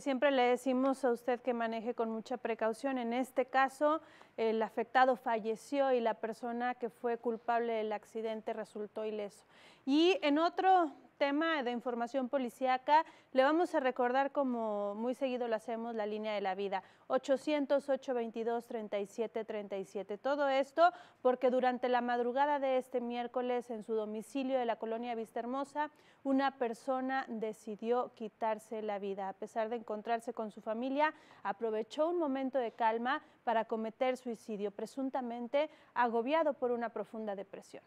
siempre le decimos a usted que maneje con mucha precaución. En este caso, el afectado falleció y la persona que fue culpable del accidente resultó ileso. Y en otro tema de información policíaca, le vamos a recordar, como muy seguido lo hacemos, la línea de la vida, 808 22 3737 Todo esto porque durante la madrugada de este miércoles, en su domicilio de la colonia Hermosa, una persona decidió quitarse la vida. A pesar de encontrarse con su familia, aprovechó un momento de calma para cometer suicidio, presuntamente agobiado por una profunda depresión.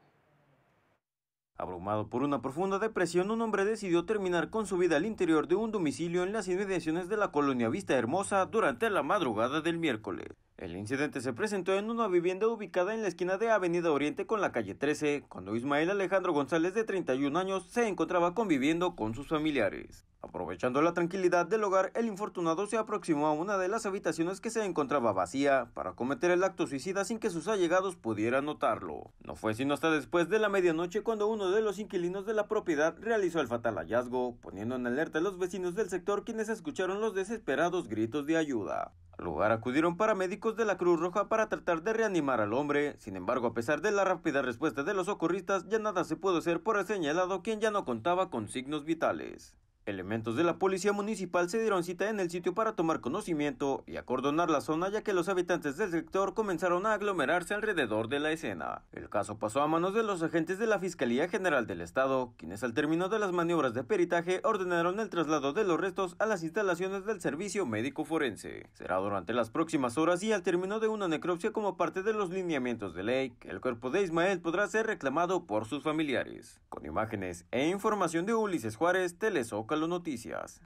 Abrumado por una profunda depresión, un hombre decidió terminar con su vida al interior de un domicilio en las inmediaciones de la colonia Vista Hermosa durante la madrugada del miércoles. El incidente se presentó en una vivienda ubicada en la esquina de Avenida Oriente con la calle 13, cuando Ismael Alejandro González de 31 años se encontraba conviviendo con sus familiares. Aprovechando la tranquilidad del hogar, el infortunado se aproximó a una de las habitaciones que se encontraba vacía para cometer el acto suicida sin que sus allegados pudieran notarlo. No fue sino hasta después de la medianoche cuando uno de los inquilinos de la propiedad realizó el fatal hallazgo, poniendo en alerta a los vecinos del sector quienes escucharon los desesperados gritos de ayuda. Al lugar acudieron paramédicos de la Cruz Roja para tratar de reanimar al hombre. Sin embargo, a pesar de la rápida respuesta de los socorristas, ya nada se pudo hacer por el señalado quien ya no contaba con signos vitales. Elementos de la policía municipal se dieron cita en el sitio para tomar conocimiento y acordonar la zona ya que los habitantes del sector comenzaron a aglomerarse alrededor de la escena. El caso pasó a manos de los agentes de la Fiscalía General del Estado, quienes al término de las maniobras de peritaje ordenaron el traslado de los restos a las instalaciones del servicio médico forense. Será durante las próximas horas y al término de una necropsia como parte de los lineamientos de ley el cuerpo de Ismael podrá ser reclamado por sus familiares. Con imágenes e información de Ulises Juárez, Telezócalo Noticias.